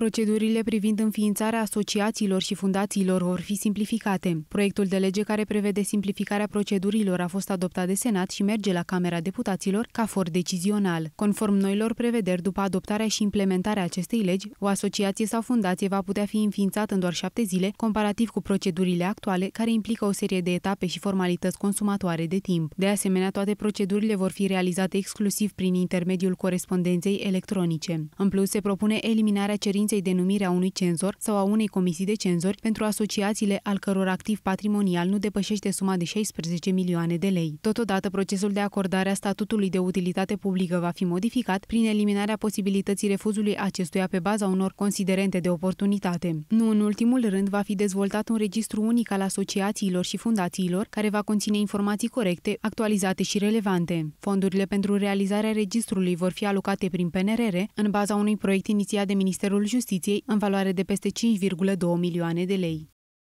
Procedurile privind înființarea asociațiilor și fundațiilor vor fi simplificate. Proiectul de lege care prevede simplificarea procedurilor a fost adoptat de Senat și merge la Camera Deputaților ca for decizional. Conform noilor prevederi, după adoptarea și implementarea acestei legi, o asociație sau fundație va putea fi înființată în doar șapte zile, comparativ cu procedurile actuale, care implică o serie de etape și formalități consumatoare de timp. De asemenea, toate procedurile vor fi realizate exclusiv prin intermediul corespondenței electronice. În plus, se propune eliminarea cerinței consecinței denumirea unui cenzor sau a unei comisii de cenzori pentru asociațiile al căror activ patrimonial nu depășește suma de 16 milioane de lei. Totodată, procesul de acordare a statutului de utilitate publică va fi modificat prin eliminarea posibilității refuzului acestuia pe baza unor considerente de oportunitate. Nu în ultimul rând, va fi dezvoltat un registru unic al asociațiilor și fundațiilor care va conține informații corecte, actualizate și relevante. Fondurile pentru realizarea registrului vor fi alocate prin PNRR în baza unui proiect inițiat de Ministerul Justiției Justiției în valoare de peste 5,2 milioane de lei.